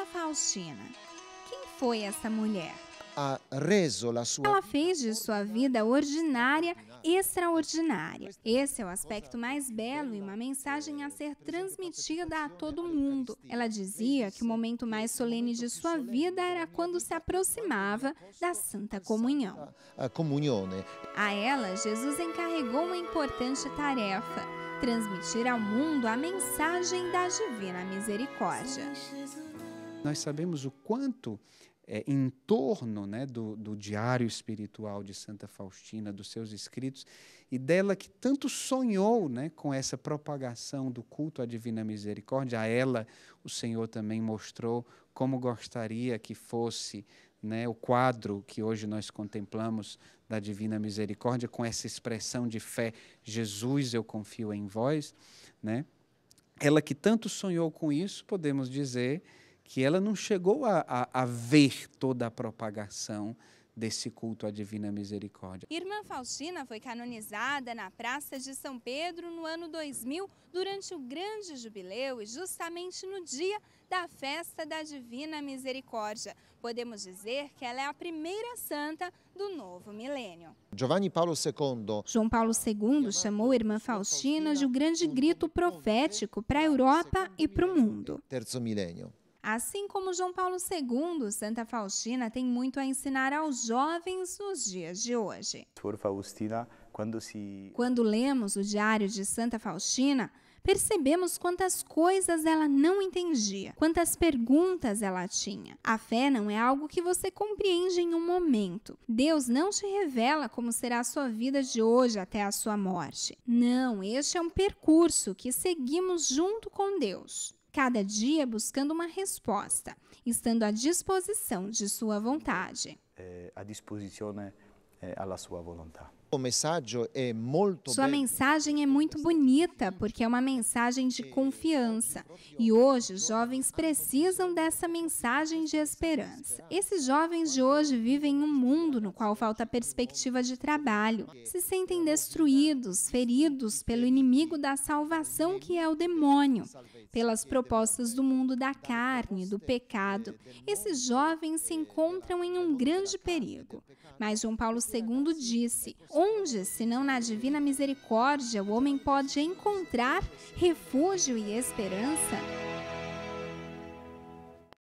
Santa Faustina. Quem foi essa mulher? Ela fez de sua vida ordinária extraordinária. Esse é o aspecto mais belo e uma mensagem a ser transmitida a todo mundo. Ela dizia que o momento mais solene de sua vida era quando se aproximava da Santa Comunhão. A né? ela, Jesus encarregou uma importante tarefa: transmitir ao mundo a mensagem da divina misericórdia nós sabemos o quanto é, em torno né, do, do, diário espiritual de Santa Faustina, dos seus escritos, e dela que tanto sonhou né, com essa propagação do culto à Divina Misericórdia, a ela o Senhor também mostrou como gostaria que fosse né, o quadro que hoje nós contemplamos da Divina Misericórdia, com essa expressão de fé: Jesus, eu confio em vós. Né. Ela que tanto sonhou com isso, podemos dizer que ela não chegou a, a, a ver toda a propagação desse culto à Divina Misericórdia. Irmã Faustina foi canonizada na Praça de São Pedro no ano 2000, durante o grande jubileu e justamente no dia da festa da Divina Misericórdia. Podemos dizer que ela é a primeira santa do novo milênio. Giovanni Paulo II. João Paulo II chamou a irmã Faustina de um grande grito profético para a Europa e para o mundo. Terceiro milênio. Assim como João Paulo II, Santa Faustina tem muito a ensinar aos jovens nos dias de hoje. Sor Faustina, quando se Quando lemos o Diário de Santa Faustina, percebemos quantas coisas ela não entendia, quantas perguntas ela tinha. A fé não é algo que você compreende em um momento. Deus não te revela como será a sua vida de hoje até a sua morte. Não, este é um percurso que seguimos junto com Deus cada dia buscando uma resposta, estando à disposição de sua vontade. É, eh, à disposição é, à sua vontade. É Sua mensagem é muito bonita, porque é uma mensagem de confiança. E hoje os jovens precisam dessa mensagem de esperança. Esses jovens de hoje vivem um mundo no qual falta perspectiva de trabalho. Se sentem destruídos, feridos pelo inimigo da salvação, que é o demônio, pelas propostas do mundo da carne, do pecado. Esses jovens se encontram em um grande perigo. Mas João Paulo II disse: onde, senão na divina misericórdia, o homem pode encontrar refúgio e esperança?